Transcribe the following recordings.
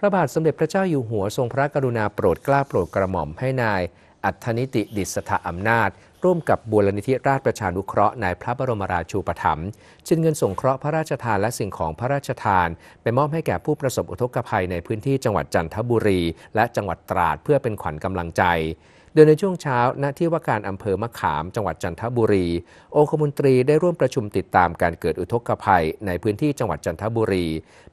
พระบาทสมเด็จพระเจ้าอยู่หัวทรงพระกรุณาโปรดเกล้าโปรดกระหม่อมให้นายอัธนิติดิษฐะอำนาจ ร่วมกับบุรณิธิราชประชานุเคราะห์นายพระบรมราชูปถัมภ์จึงเงินสงเคราะห์พระราชทานและสิ่งของพระราชทาน ไปมอบให้แก่ผู้ประสบอุทกภัยในพื้นที่จังหวัดจันทบุรีและจังหวัดตราดเพื่อเป็นขวัญกำลังใจโดยในช่วงเช้า ณ ที่ว่า การอำเภอมะขาม จังหวัดจันทบุรี องคมนตรีได้ร่วมประชุมติดตามการเกิดอุทกภัย ในพื้นที่จังหวัดจันทบุรี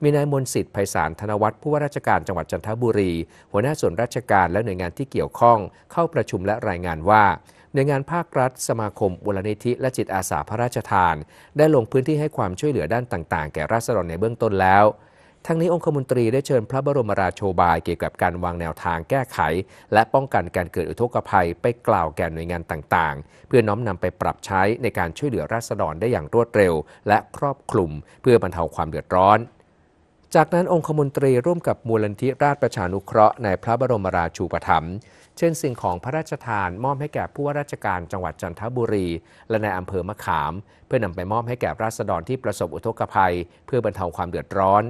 มีนายมนสิทธิ์ไพศาลธนวัฒน์ผู้ว่าราชการจังหวัดจันทบุรี หัวหน้าส่วนราชการและหน่วยงานที่เกี่ยวข้องเข้าประชุมและรายงานว่า หน่วยงานภาครัฐ สมาคมวุริธิและจิตอาสาพระราชทาน ได้ลงพื้นที่ให้ความช่วยเหลือด้านต่าง ๆแก่ราษฎรในเบื้องต้นแล้วทั้งนี้ องคมนตรีได้เชิญพระบรมราโชบายเกี่ยวกับการวางแนวทางแก้ไข และป้องกันการเกิดอุทกภัยไปกล่าวแก่หน่วยงานต่าง ๆ เพื่อน้อมนำไปปรับใช้ในการช่วยเหลือราษฎรได้อย่างรวดเร็ว และครอบคลุมเพื่อบรรเทาความเดือดร้อน จากนั้นองคมนตรีร่วมกับมูลนิธิราชประชานุเคราะห์ในพระบรมราชูปถัมภ์ เช่นสิ่งของพระราชทานมอบให้แก่ผู้ว่าราชการจังหวัดจันทบุรี และในอำเภอมะขาม เพื่อนำไปมอบให้แก่ราษฎรที่ประสบอุทกภัย เพื่อบรรเทาความเดือดร้อน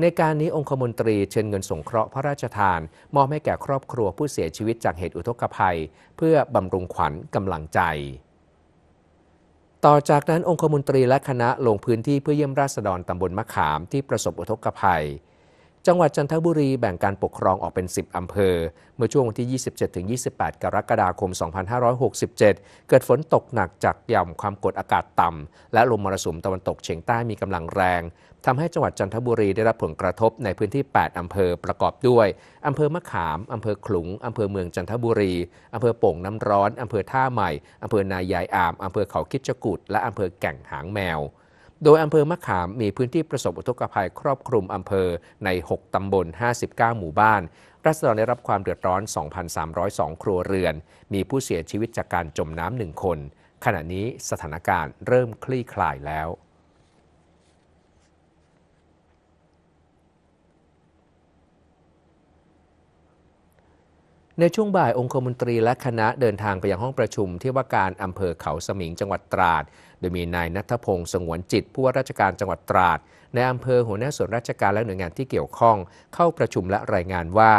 ในการนี้องคมนตรีเชิญเงินสงเคราะห์พระราชทาน มอบให้แก่ครอบครัวผู้เสียชีวิตจากเหตุอุทกภัย เพื่อบำรุงขวัญกำลังใจ ต่อจากนั้น องคมนตรีและคณะลงพื้นที่เพื่อเยี่ยมราษฎรตำบลมะขามที่ประสบอุทกภัยจังหวัดจันทบุรีแบ่งการปกครองออกเป็น 10 อำเภอ เมื่อช่วงวันที่ 27-28 กรกฎาคม 2567 เกิดฝนตกหนักจากหย่อมความกดอากาศต่ำ และลมมรสุมตะวันตกเฉียงใต้มีกำลังแรงทำให้จังหวัดจันทบุรีได้รับผลกระทบในพื้นที่ 8 อำเภอประกอบด้วย อำเภอมะขาม อำเภอขลุง อำเภอเมืองจันทบุรีอำเภอโป่งน้ำร้อนอำเภอท่าใหม่อำเภอนายายอามอำเภอเขาคิดจกูดและอำเภอแก่งหางแมวโดยอำเภอมะขามมีพื้นที่ประสบอุทกภัยครอบคลุมอำเภอใน 6 ตำบล 59 หมู่บ้าน รัศดรได้รับความเดือดร้อน 2,302 ครัวเรือน มีผู้เสียชีวิตจากการจมน้ำหนึ่งคน ขณะนี้สถานการณ์เริ่มคลี่คลายแล้วในช่วงบ่ายองคมนตรีและคณะเดินทางไปยังห้องประชุมที่ว่าการอำเภอเขาสมิงจังหวัดตราด โดยมีนายนัทพงศ์สงวนจิตผู้ว่าราชการจังหวัดตราดในอำเภอหัวหน้าส่วนราชการและหน่วยงานที่เกี่ยวข้อง เข้าประชุมและรายงานว่า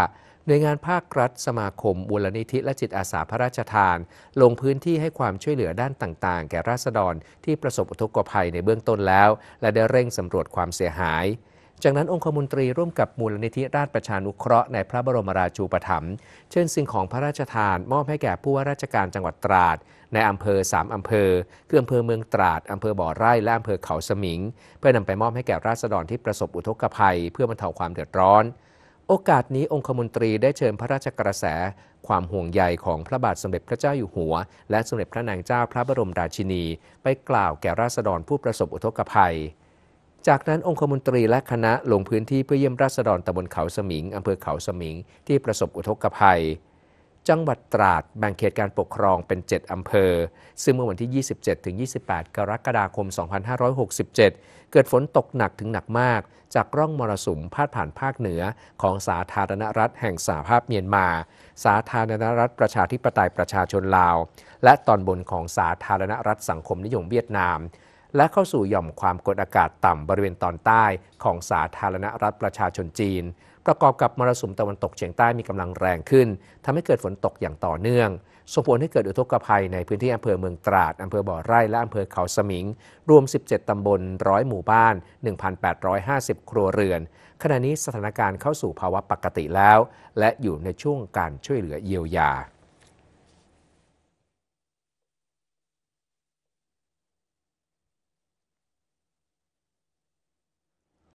หน่วยงานภาครัฐ สมาคมบุรนิธิและจิตอาสาพระราชทาน ลงพื้นที่ให้ความช่วยเหลือด้านต่างๆแก่ราษฎรที่ประสบอุทกภัยในเบื้องต้นแล้ว และได้เร่งสำรวจความเสียหายจากนั้นองคมนตรีร่วมกับมูลนิธิราชประชานุเคราะห์ในพระบรมราชูปถัมภ์เชิญสิ่งของพระราชทานมอบให้แก่ผู้ว่าราชการจังหวัดตราดในอำเภอ3อำเภอคืออำเภอเมืองตราดอำเภอบ่อไร่และอำเภอเขาสมิง เพื่อนำไปมอบให้แก่ราษฎรที่ประสบอุทกภัยเพื่อบรรเทาความเดือดร้อนโอกาสนี้องคมนตรีได้เชิญพระราชกระแส ความห่วงใยของพระบาทสมเด็จพระเจ้าอยู่หัว และสมเด็จพระนางเจ้าพระบรมราชินี ไปกล่าวแก่ราษฎรผู้ประสบอุทกภัยจากนั้นองคมนตรีและคณะลงพื้นที่เพื่อเยี่ยมราษฎรตำบลเขาสมิงอำเภอเขาสมิง ที่ประสบอุทกภัย จังหวัดตราดแบ่งเขตการปกครองเป็น 7อำเภอ ซึ่งเมื่อวันที่ 27 ถึง 28 กรกฎาคม 2567 เกิดฝนตกหนักถึงหนักมาก จากร่องมรสุมพาดผ่านภาคเหนือของสาธารณรัฐแห่งสหภาพเมียนมา สาธารณรัฐประชาธิปไตยประชาชนลาว และตอนบนของสาธารณรัฐสังคมนิยมเวียดนามและเข้าสู่หย่อมความกดอากาศต่ำบริเวณตอนใต้ของสาธารณรัฐประชาชนจีน ประกอบกับมรสุมตะวันตกเฉียงใต้มีกำลังแรงขึ้น ทำให้เกิดฝนตกอย่างต่อเนื่อง ส่งผลให้เกิดอุทกภัยในพื้นที่อำเภอเมืองตราดอำเภอบ่อไร่ และอำเภอเขาสมิง รวม 17 ตำบลร้อยหมู่บ้าน 1,850 ครัวเรือน ขณะนี้สถานการณ์เข้าสู่ภาวะปกติแล้ว และอยู่ในช่วงการช่วยเหลือเยียวยา